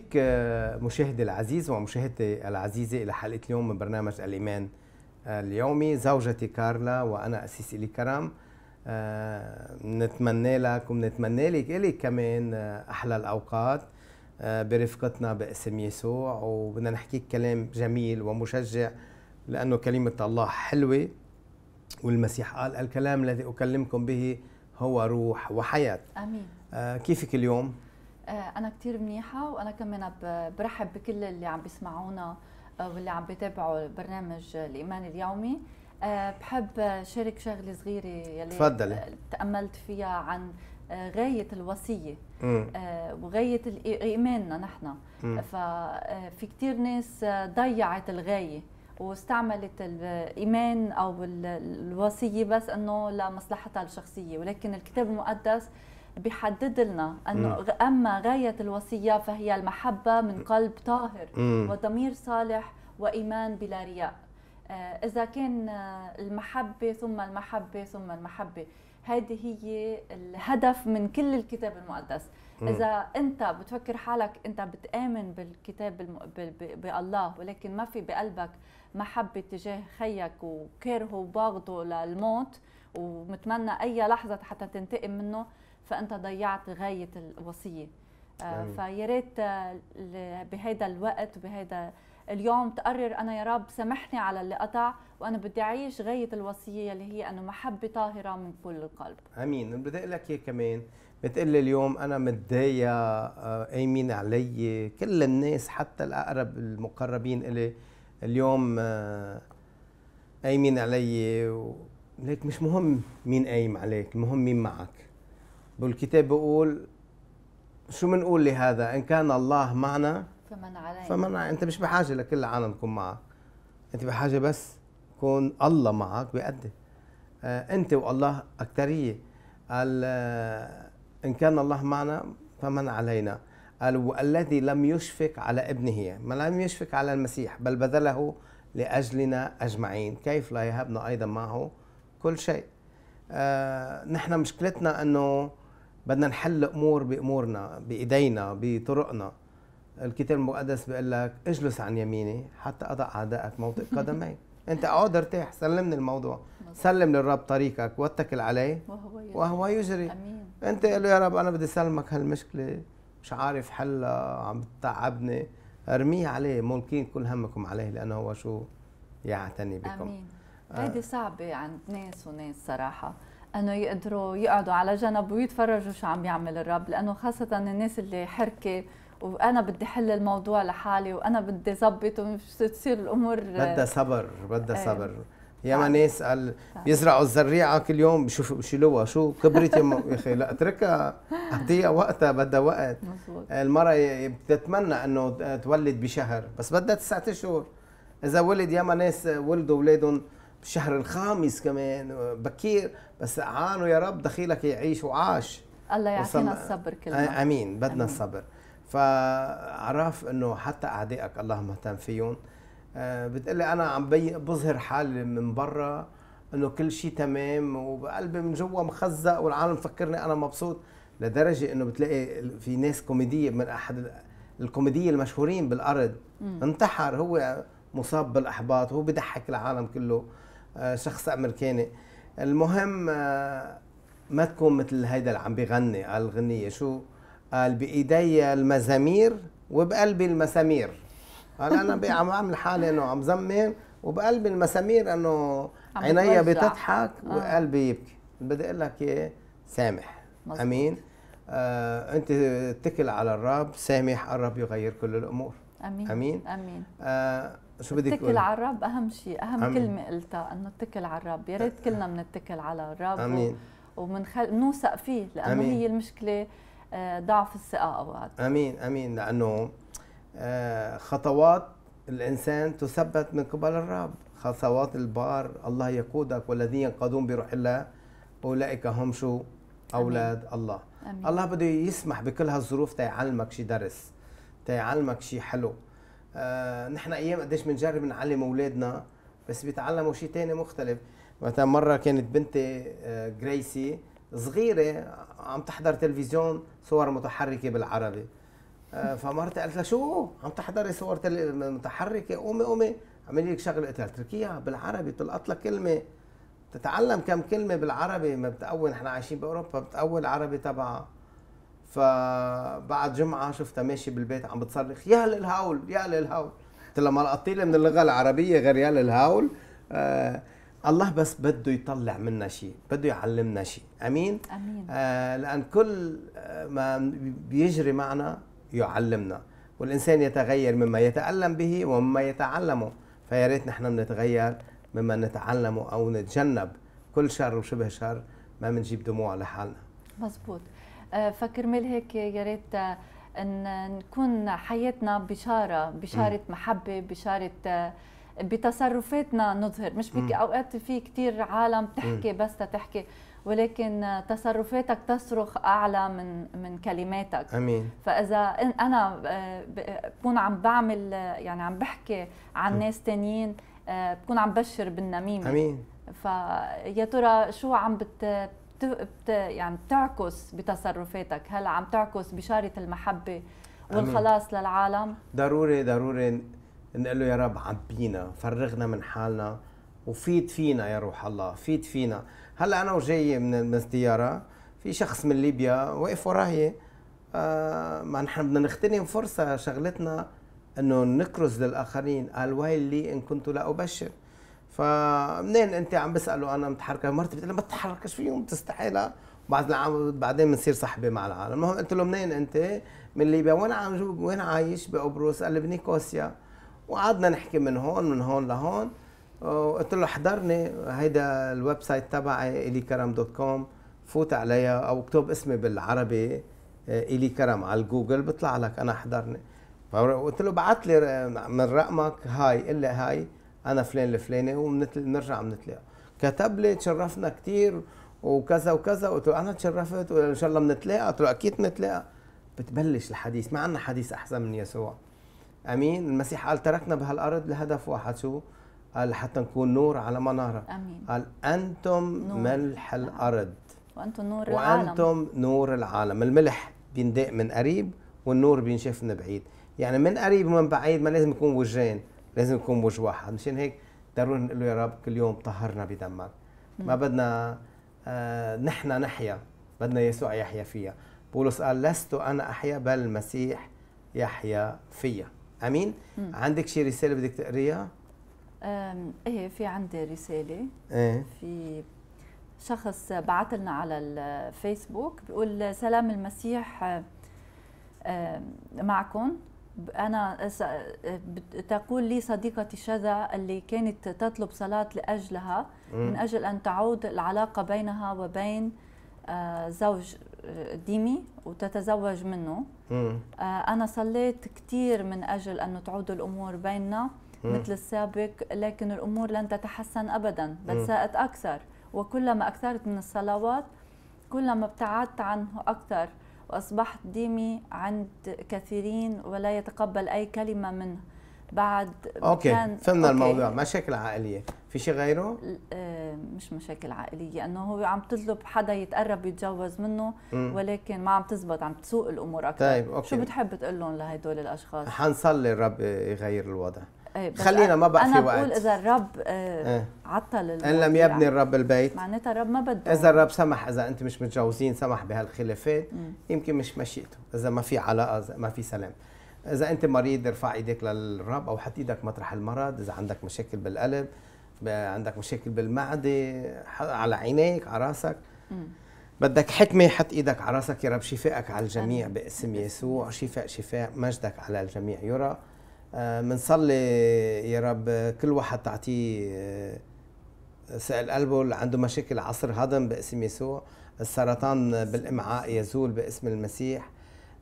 فيك آه، مشاهدي العزيز ومشاهدتي العزيزة إلى حلقة اليوم من برنامج الإيمان آه، اليومي زوجتي كارلا وأنا أسيس إلي كرم آه، نتمنى لك ونتمنى لك إلي كمان أحلى الأوقات برفقتنا باسم يسوع وبدنا نحكيك كلام جميل ومشجع لأنه كلمة الله حلوة والمسيح قال الكلام الذي أكلمكم به هو روح وحياة أمين كيفك اليوم؟ آه، انا كثير منيحه وانا كمان برحب بكل اللي عم بيسمعونا آه، واللي عم بيتابعوا برنامج الايمان اليومي آه، بحب شارك شغله صغيره يلي تفضلي تاملت فيها عن غايه الوصيه وغايه ايماننا نحن ففي كثير ناس ضيعت الغايه واستعملت الايمان او الوصيه بس انه لمصلحتها الشخصيه ولكن الكتاب المقدس بيحدد لنا انه نعم. اما غايه الوصيه فهي المحبه من قلب طاهر وضمير صالح وايمان بلا رياء آه، اذا كان آه، المحبه ثم المحبه ثم المحبه هذه هي الهدف من كل الكتاب المقدس اذا انت بتفكر حالك انت بتامن بالكتاب بالله ولكن ما في بقلبك محبه تجاه خيك وكارهه وباغضه للموت ومتمنى اي لحظه حتى تنتقم منه فانت ضيعت غايه الوصيه آه، فيا ريت آه، بهذا الوقت وبهذا اليوم تقرر انا يا رب سامحني على اللي قطع وانا بدي اعيش غايه الوصيه اللي هي انه محبه طاهره من كل القلب امين بدي اقول لك كمان بتقلي اليوم انا متضايقه قايمين آه، علي كل الناس حتى الاقرب المقربين الي اليوم قايمين علي و... ليك مش مهم مين قايم عليك المهم مين معك والكتاب بيقول شو بنقول لهذا ان كان الله معنا فمن علينا فمن علينا. انت مش بحاجه لكل العالم تكون معك انت بحاجه بس يكون الله معك بيأدي آه انت والله اكثريه قال آه، ان كان الله معنا فمن علينا قال والذي لم يشفق على ابنه ما لم يشفق على المسيح بل بذله لأجلنا أجمعين كيف لا يهبنا أيضا معه كل شيء آه نحن مشكلتنا أنه بدنا نحل امور بامورنا بايدينا بطرقنا الكتاب المقدس بيقول لك اجلس عن يميني حتى اضع اعدائك موطئ قدمي انت اقعد ارتاح سلمني الموضوع سلم للرب طريقك واتكل عليه وهو يجري, وهو يجري. أمين. انت قال له يا رب انا بدي سلمك هالمشكله مش عارف حلها عم بتعبني ارميه عليه ملكين كل همكم عليه لانه هو شو يعتني بكم امين آه. هيدي صعبه عند ناس وناس صراحه انه يقدروا يقعدوا على جنب ويتفرجوا شو عم يعمل الرب لانه خاصه الناس اللي حركه وانا بدي حل الموضوع لحالي وانا بدي ظبط وتصير الامور بدها صبر بدها إيه. صبر يا ياما نعم. ناس قال بيزرعوا نعم. الزريعه كل يوم بشوفوا بشيلوها شو كبرت يا اخي لا اتركها اعطيها وقتها بدها وقت مزبوط. المراه بتتمنى انه تولد بشهر بس بدها تسعة اشهر اذا ولد ياما ناس ولدوا اولادهم الشهر الخامس كمان بكير بس عانوا يا رب دخيلك يعيش وعاش الله يعطينا وصل... الصبر كلنا امين بدنا أمين. الصبر فعرف انه حتى اعدائك الله مهتم فيهم آه، بتقلي انا عم بي... بظهر حالي من برا انه كل شيء تمام وقلبي من جوا مخزق والعالم مفكرني انا مبسوط لدرجه انه بتلاقي في ناس كوميديه من احد الكوميديه المشهورين بالارض انتحر هو مصاب بالاحباط هو بضحك العالم كله آه، شخص امريكاني المهم آه، ما تكون مثل هيدا اللي عم بيغني قال الغنيه شو قال بايدي المزامير وبقلبي المسامير قال انا عم بعمل حالي انه عم زمن وبقلبي المسامير انه عيني بتضحك آه. وقلبي يبكي بدي اقول لك ايه سامح مزبوط. امين آه انت اتكل على الرب سامح الرب يغير كل الامور امين امين امين آه شو بدك التكل على الرب اهم شيء اهم أمين. كلمه قلتها انه اتكل على الرب يا ريت كلنا بنتكل على الرب امين وبنوثق فيه لانه أمين. هي المشكله آه، ضعف الثقه اوقات امين امين لانه آه، خطوات الانسان تثبت من قبل الرب خطوات البار الله يقودك والذين ينقادون بروح الله اولئك هم شو اولاد أمين. الله أمين. الله بده يسمح بكل هالظروف تيعلمك شي درس تيعلمك شي حلو آه، نحن ايام قديش بنجرب نعلم اولادنا بس بيتعلموا شيء تاني مختلف مثلا مره كانت بنتي آه، جريسي صغيره عم تحضر تلفزيون صور متحركه بالعربي آه، فمرتي قالت لها شو عم تحضري صور متحركه قومي قومي اعملي لك شغله قلت لها تركيا بالعربي بتلقط لها كلمه تتعلم كم كلمه بالعربي ما بتقوي نحن عايشين باوروبا بتقوي العربي تبعها فبعد جمعه شفتها ماشي بالبيت عم بتصرخ يا للهول يا للهول قلت لها ما لقطتي من اللغه العربيه غير يا للهول آه الله بس بده يطلع منا شيء بده يعلمنا شيء امين امين آه لان كل ما بيجري معنا يعلمنا والانسان يتغير مما يتالم به ومما يتعلمه فيا ريت نحن بنتغير مما نتعلمه او نتجنب كل شر وشبه شر ما بنجيب دموع لحالنا مزبوط آه، فكرمال هيك يا ريت آه، ان نكون حياتنا بشاره بشاره محبه بشاره آه، بتصرفاتنا نظهر مش بك اوقات في كثير عالم تحكي بس تحكي ولكن تصرفاتك تصرخ اعلى من من كلماتك امين فاذا انا بكون عم بعمل يعني عم بحكي عن ناس ثانيين بكون عم بشر بالنميمه امين فيا ترى شو عم بت بت... يعني بتعكس بتصرفاتك هل عم تعكس بشارة المحبة والخلاص أمين. للعالم ضروري ضروري نقول له يا رب عبينا فرغنا من حالنا وفيد فينا يا روح الله فيد فينا هلا انا وجاي من السياره في شخص من ليبيا واقف وراي آه ما نحن بدنا نغتنم فرصه شغلتنا انه نكرز للاخرين قال ويلي ان كنت لا ابشر فمنين انت عم بساله انا متحركه مرتي بتقول ما تتحركش فيهم تستحيلها بعد بعدين بنصير صحبه مع العالم المهم قلت له منين انت من ليبيا وين عم وين عايش بقبرص قال لي بنيكوسيا وقعدنا نحكي من هون من هون لهون وقلت له حضرني هيدا الويب سايت تبعي الي كرم دوت كوم فوت عليها او اكتب اسمي بالعربي آه، الي كرم على الجوجل بيطلع لك انا حضرني قلت له بعت لي من رقمك هاي الا هاي انا فلان الفلاني ونرجع بنتلاقى كتب لي تشرفنا كثير وكذا وكذا قلت له انا تشرفت وان شاء الله بنتلاقى قلت له اكيد بنتلاقى بتبلش الحديث ما عندنا حديث احسن من يسوع امين المسيح قال تركنا بهالارض لهدف واحد شو قال حتى نكون نور على منارة امين قال انتم نور. ملح الارض وانتم نور العالم وانتم نور العالم الملح بيندق من قريب والنور بينشاف من بعيد يعني من قريب ومن بعيد ما لازم يكون وجهين لازم نكون وجه واحد مشان هيك ضروري نقول له يا رب كل يوم طهرنا بدمك ما بدنا آه نحن نحيا بدنا يسوع يحيا فيها بولس قال لست انا احيا بل المسيح يحيا فيا امين مم. عندك شي رساله بدك تقريها ايه في عندي رساله ايه في شخص بعث لنا على الفيسبوك بيقول سلام المسيح معكم انا تقول لي صديقتي شذا اللي كانت تطلب صلاه لاجلها من اجل ان تعود العلاقه بينها وبين آه، زوج آه، ديمي وتتزوج منه آه، انا صليت كثير من اجل ان تعود الامور بيننا مثل السابق لكن الامور لن تتحسن ابدا بل ساءت اكثر وكلما اكثرت من الصلوات كلما ابتعدت عنه اكثر وأصبحت ديمي عند كثيرين ولا يتقبل أي كلمة منه بعد أوكي كان فهمنا أوكي. الموضوع مشاكل عائلية في شيء غيره؟ آه، مش مشاكل عائلية أنه هو عم تطلب حدا يتقرب يتجوز منه ولكن ما عم تزبط عم تسوق الأمور أكثر طيب أوكي. شو بتحب تقول لهم لهدول الأشخاص؟ حنصلي الرب يغير الوضع آه، خلينا ما بقى في وقت انا بقول اذا الرب آه إيه. عطل ان لم يبني يعني. الرب البيت معناتها الرب ما بده اذا الرب سمح اذا انت مش متجوزين سمح بهالخلافات يمكن مش مشيئته اذا ما في علاقه ما في سلام اذا انت مريض ارفع ايدك للرب او حط ايدك مطرح المرض اذا عندك مشاكل بالقلب عندك مشاكل بالمعده على عينيك على راسك بدك حكمه حط ايدك على راسك يا رب شفائك على الجميع باسم يسوع شفاء شفاء مجدك على الجميع يرى بنصلي آه، يا رب كل واحد تعطيه آه، سائل قلبه اللي عنده مشاكل عصر هضم باسم يسوع السرطان بالامعاء يزول باسم المسيح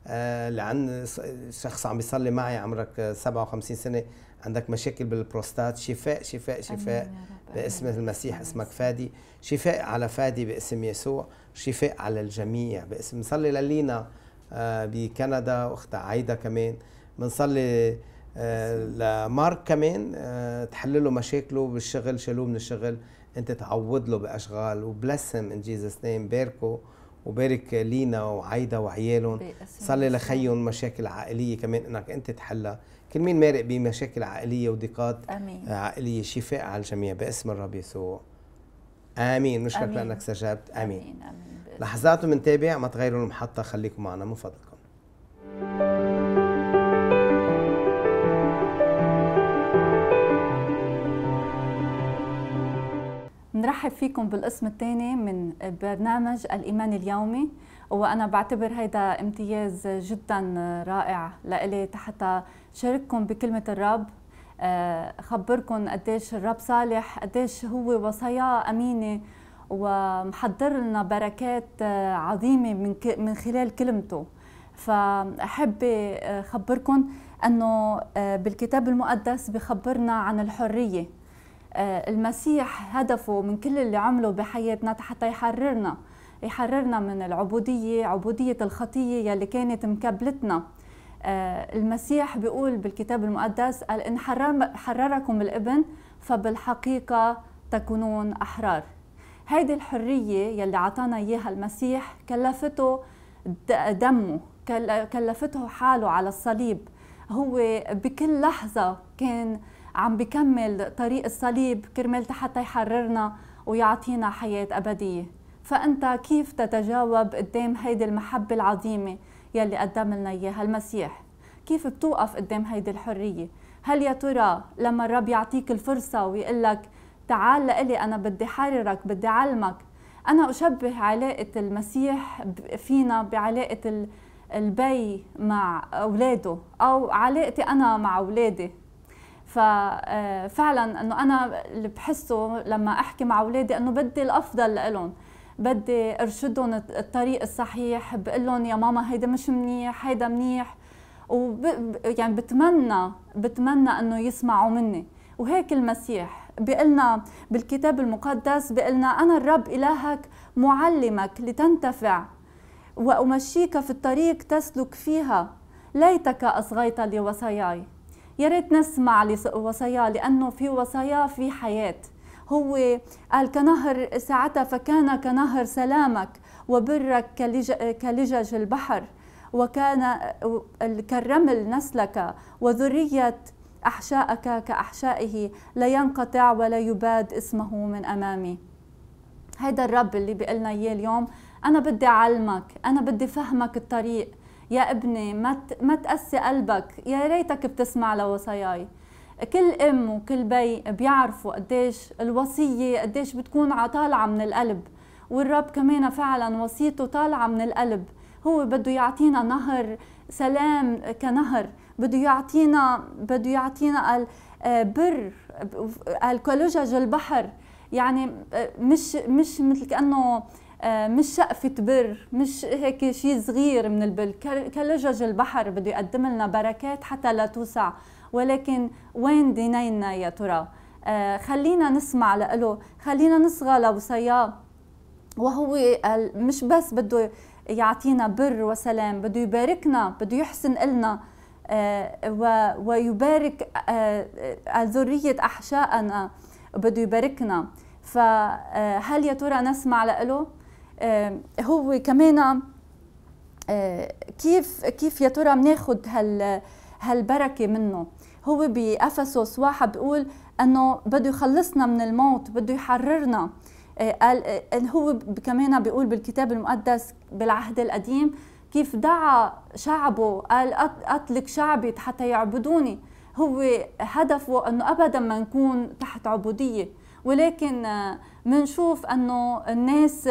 اللي آه، عند شخص عم بيصلي معي عمرك 57 سنه عندك مشاكل بالبروستات شفاء شفاء شفاء باسم المسيح اسمك فادي شفاء على فادي باسم يسوع شفاء على الجميع باسم صلي للينا بكندا واختها عايده كمان بنصلي آه، لمارك كمان آه، تحللوا مشاكله بالشغل شالوه من الشغل انت تعوض له باشغال وبلسم ان جيزس نيم باركو وبارك لينا وعايده وعيالهم صلي لخيهم مشاكل عائليه كمان انك انت تحلها كل مين مارق بمشاكل عائليه وضيقات امين عائليه شفاء على الجميع باسم الرب يسوع امين نشكرك لانك استجبت امين, آمين. آمين. لحظات ومنتابع ما تغيروا المحطه خليكم معنا من فضلكم بنرحب فيكم بالقسم الثاني من برنامج الإيمان اليومي وأنا بعتبر هيدا امتياز جدا رائع لإلي حتى شارككم بكلمة الرب آه، خبركم قديش الرب صالح قديش هو وصاياه أمينة ومحضر لنا بركات آه، عظيمة من, من خلال كلمته فأحب آه، خبركم أنه بالكتاب المقدس بخبرنا عن الحرية آه، المسيح هدفه من كل اللي عمله بحياتنا حتى يحررنا يحررنا من العبودية عبودية الخطية يلي كانت مكبلتنا آه، المسيح بيقول بالكتاب المقدس قال إن حرركم الابن فبالحقيقة تكونون أحرار هيدي الحرية يلي عطانا إياها المسيح كلفته دمه كلفته حاله على الصليب هو بكل لحظة كان عم بكمل طريق الصليب كرمال حتى يحررنا ويعطينا حياة أبدية فأنت كيف تتجاوب قدام هيدي المحبة العظيمة يلي قدم لنا إياها المسيح كيف بتوقف قدام هيدي الحرية هل يا ترى لما الرب يعطيك الفرصة ويقول لك تعال لإلي أنا بدي حررك بدي علمك أنا أشبه علاقة المسيح فينا بعلاقة البي مع أولاده أو علاقتي أنا مع أولادي ففعلا آه، انه انا اللي بحسه لما احكي مع اولادي انه بدي الافضل لهم بدي ارشدهم الطريق الصحيح بقول لهم يا ماما هيدا مش منيح هيدا منيح وب يعني بتمنى بتمنى انه يسمعوا مني وهيك المسيح بيقلنا بالكتاب المقدس بيقلنا انا الرب الهك معلمك لتنتفع وامشيك في الطريق تسلك فيها ليتك اصغيت لوصاياي يا ريت نسمع وصاياه لانه في وصايا في حياه هو قال كنهر ساعتها فكان كنهر سلامك وبرك كلجج البحر وكان كالرمل نسلك وذرية أحشائك كأحشائه لا ينقطع ولا يباد اسمه من أمامي هيدا الرب اللي بيقلنا إياه اليوم أنا بدي أعلمك أنا بدي فهمك الطريق يا ابني ما ما تقسي قلبك يا ريتك بتسمع لوصاياي كل ام وكل بي بيعرفوا قديش الوصيه قديش بتكون طالعه من القلب والرب كمان فعلا وصيته طالعه من القلب هو بده يعطينا نهر سلام كنهر بده يعطينا بده يعطينا البر آه، بر البحر يعني آه، مش مش مثل كانه آه، مش شقفة بر مش هيك شيء صغير من البل كلجج البحر بده يقدم لنا بركات حتى لا توسع ولكن وين دينينا يا ترى آه، خلينا نسمع له خلينا نصغى لوصاياه وهو مش بس بده يعطينا بر وسلام بده يباركنا بده يحسن إلنا آه، ويبارك ذرية أحشائنا بده يباركنا فهل يا ترى نسمع له آه، هو كمان آه، كيف كيف يا ترى بناخذ هال هالبركه منه هو بافسس واحد بيقول انه بده يخلصنا من الموت بده يحررنا آه، قال هو كمان بيقول بالكتاب المقدس بالعهد القديم كيف دعا شعبه قال اطلق شعبي حتى يعبدوني هو هدفه انه ابدا ما نكون تحت عبوديه ولكن منشوف انه الناس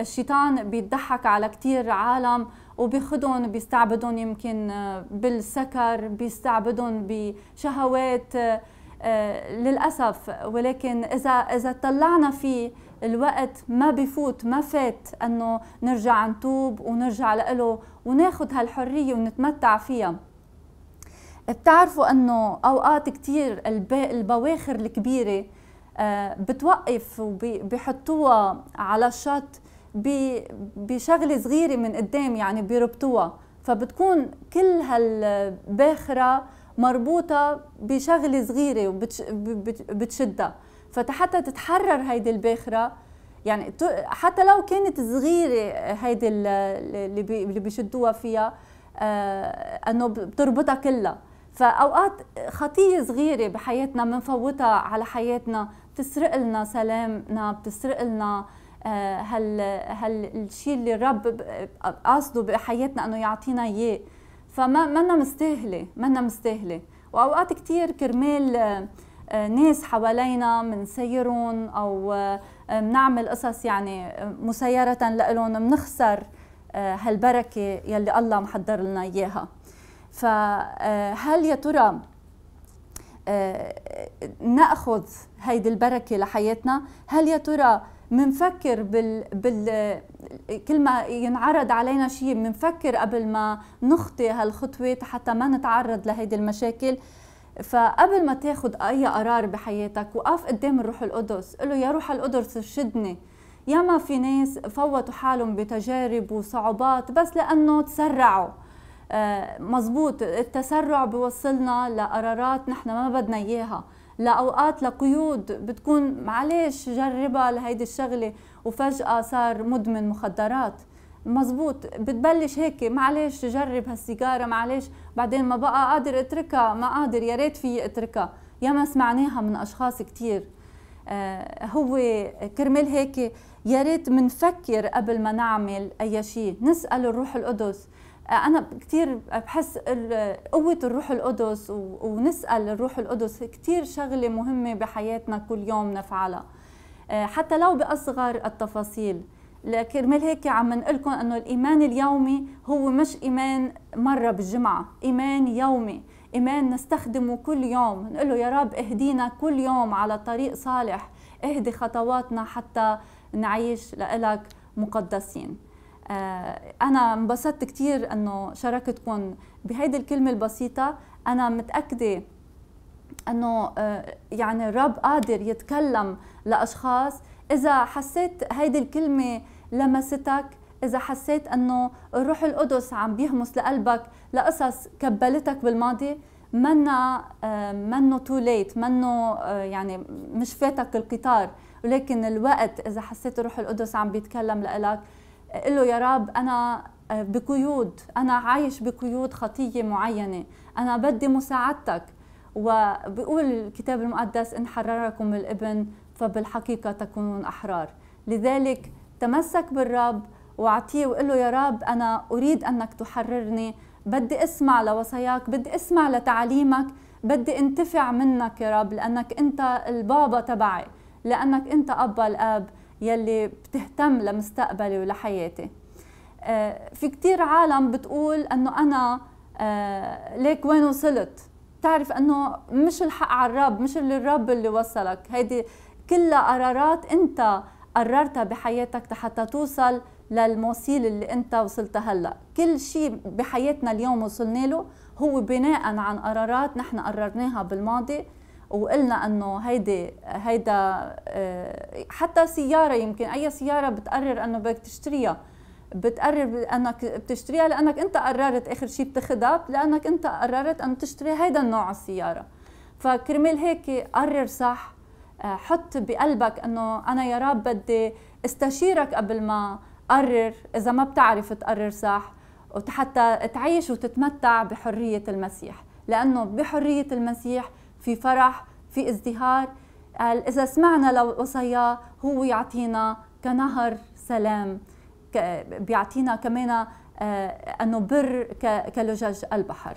الشيطان بيضحك على كتير عالم وبيخدهم بيستعبدهم يمكن آه، بالسكر بيستعبدهم بشهوات آه، آه، للأسف ولكن إذا إذا طلعنا فيه الوقت ما بفوت ما فات أنه نرجع نتوب ونرجع له وناخد هالحرية ونتمتع فيها بتعرفوا أنه أوقات كتير البواخر الكبيرة بتوقف وبيحطوها على الشط بشغله صغيره من قدام يعني بيربطوها فبتكون كل هالباخره مربوطه بشغله صغيره وبتشدها فحتى تتحرر هيدي الباخره يعني حتى لو كانت صغيره هيدي اللي بيشدوها فيها آه، انه بتربطها كلها فاوقات خطيه صغيره بحياتنا بنفوتها على حياتنا بتسرق لنا سلامنا بتسرق لنا آه آه، هال هالشيء اللي الرب قصده بحياتنا انه يعطينا اياه فما منا مستاهله منا مستاهله واوقات كثير كرمال آه، آه، ناس حوالينا بنسيرهم او بنعمل قصص يعني مسيرة لهم بنخسر هالبركة يلي الله محضر لنا إياها فهل يا ترى نأخذ هيدي البركة لحياتنا هل يا ترى منفكر بال, بال كل ما ينعرض علينا شيء منفكر قبل ما نخطي هالخطوة حتى ما نتعرض لهيدي المشاكل فقبل ما تاخد أي قرار بحياتك وقف قدام الروح القدس قل له يا روح القدس ارشدني ما في ناس فوتوا حالهم بتجارب وصعوبات بس لأنه تسرعوا آه، مزبوط التسرع بوصلنا لقرارات نحن ما بدنا إياها لاوقات لقيود بتكون معلش جربها لهيدي الشغله وفجاه صار مدمن مخدرات مزبوط بتبلش هيك معلش جرب هالسيجاره معلش بعدين ما بقى قادر اتركها ما قادر يا ريت في اتركها يا ما سمعناها من اشخاص كثير آه، هو كرمال هيك يا ريت منفكر قبل ما نعمل اي شيء نسال الروح القدس انا كثير بحس قوه الروح القدس ونسال الروح القدس كثير شغله مهمه بحياتنا كل يوم نفعلها آه، حتى لو باصغر التفاصيل لكرمال هيك عم نقلكم انه الايمان اليومي هو مش ايمان مره بالجمعه ايمان يومي ايمان نستخدمه كل يوم نقول له يا رب اهدينا كل يوم على طريق صالح اهدي خطواتنا حتى نعيش لإلك مقدسين آه، انا انبسطت كثير انه شاركتكم بهيدي الكلمه البسيطه انا متاكده انه آه، يعني الرب قادر يتكلم لاشخاص اذا حسيت هيدي الكلمه لمستك إذا حسيت أنه الروح القدس عم بيهمس لقلبك لقصص كبلتك بالماضي منا آه، منه تو ليت منه يعني مش فاتك القطار ولكن الوقت إذا حسيت الروح القدس عم بيتكلم لإلك قل له يا رب انا آه, بقيود انا عايش بقيود خطيه معينه انا بدي مساعدتك وبيقول الكتاب المقدس ان حرركم الابن فبالحقيقه تكونون احرار لذلك تمسك بالرب واعطيه وقل له يا رب انا اريد انك تحررني بدي اسمع لوصاياك بدي اسمع لتعاليمك بدي انتفع منك يا رب لانك انت البابا تبعي لانك انت ابا الاب يلي بتهتم لمستقبلي ولحياتي آه، في كتير عالم بتقول انه انا آه، ليك وين وصلت بتعرف انه مش الحق على الرب مش اللي الرب اللي وصلك هيدي كلها قرارات انت قررتها بحياتك حتى توصل للموصيل اللي انت وصلت هلا كل شيء بحياتنا اليوم وصلنا له هو بناء عن قرارات نحن قررناها بالماضي وقلنا انه هيدي هيدا آه، حتى سياره يمكن اي سياره بتقرر انه بدك تشتريها بتقرر انك بتشتريها لانك انت قررت اخر شيء بتاخذها لانك انت قررت انه تشتري هيدا النوع السياره فكرمال هيك قرر صح آه، حط بقلبك انه انا يا رب بدي استشيرك قبل ما قرر اذا ما بتعرف تقرر صح وحتى تعيش وتتمتع بحريه المسيح لانه بحريه المسيح في فرح في ازدهار قال إذا سمعنا لوصاياه هو يعطينا كنهر سلام بيعطينا كمان آه، أنه بر كلجج البحر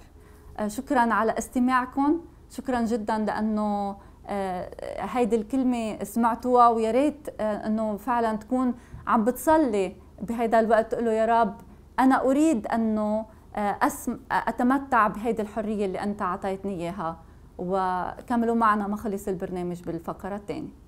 آه، شكرا على استماعكم شكرا جدا لأنه آه، هيدي الكلمة سمعتوها ويا ريت أنه فعلا تكون عم بتصلي بهيدا الوقت تقول له يا رب أنا أريد أنه أتمتع بهيدي الحرية اللي أنت أعطيتني إياها وكملوا معنا ما خلص البرنامج بالفقرة الثانية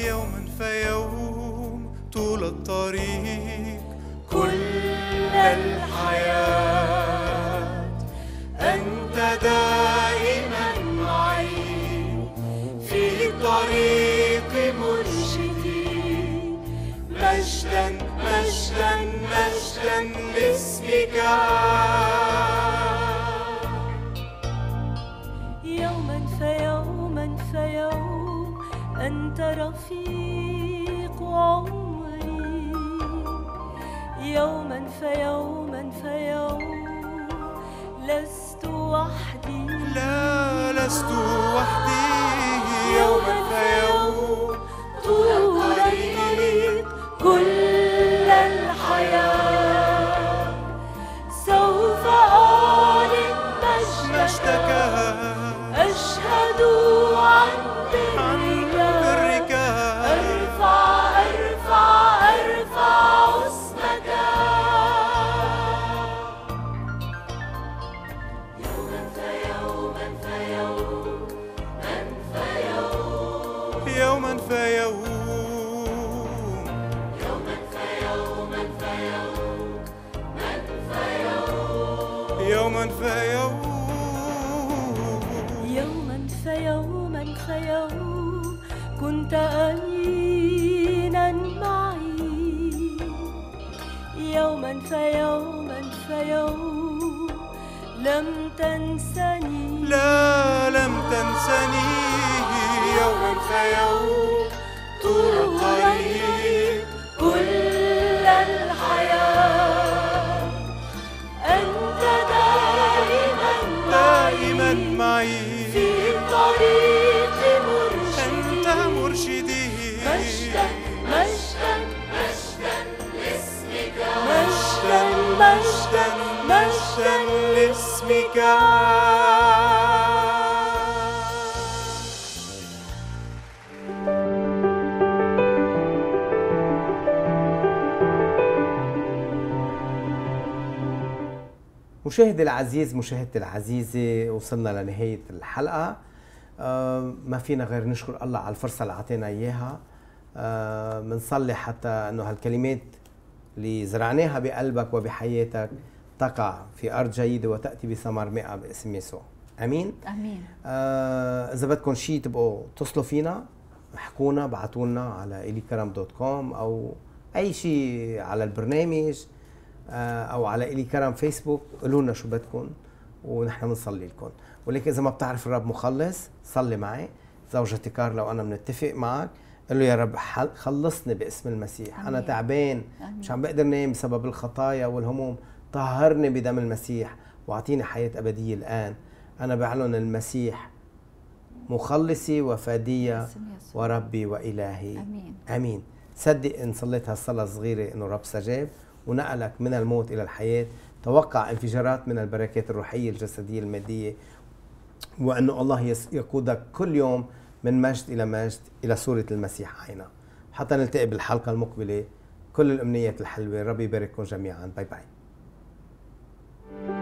يوما فيوم طول الطريق كل الحياة أنت دائما معي في طريق مرشدي مجدا مجدا مجدا لاسمك رفيق عمري يوما فيوما فيوم لست وحدي لا لست وحدي يوما فيوم فيوما فيوم لم تنسني لا لم تنسني يوما فيوم طول كل الحياة أنت دائما دائما معي باسمك مشاهدي العزيز مشاهدتي العزيزة وصلنا لنهاية الحلقة ما فينا غير نشكر الله على الفرصة اللي عطينا إياها بنصلي حتى أنه هالكلمات اللي زرعناها بقلبك وبحياتك تقع في أرض جيدة وتأتي بثمر مئة باسم يسوع امين امين آه اذا بدكم شيء تبقوا اتصلوا فينا احكونا ابعثوا لنا على اليكرم دوت كوم او اي شيء على البرنامج آه او على اليكرم فيسبوك قولوا لنا شو بدكم ونحن بنصلي لكم ولكن اذا ما بتعرف الرب مخلص صلي معي زوجتي كارلا وانا بنتفق معك قل له يا رب خلصني باسم المسيح أمين. انا تعبان مش عم بقدر نام بسبب الخطايا والهموم طهرني بدم المسيح واعطيني حياه ابديه الان انا بعلن المسيح مخلصي وفادية وربي وإلهي أمين أمين صدق إن صليت هالصلاة الصغيرة إنه رب سجاب ونقلك من الموت إلى الحياة توقع انفجارات من البركات الروحية الجسدية المادية وأنه الله يقودك كل يوم من مجد إلى مجد إلى صورة المسيح عينا حتى نلتقي بالحلقة المقبلة كل الأمنيات الحلوة ربي يبارككم جميعا باي باي you.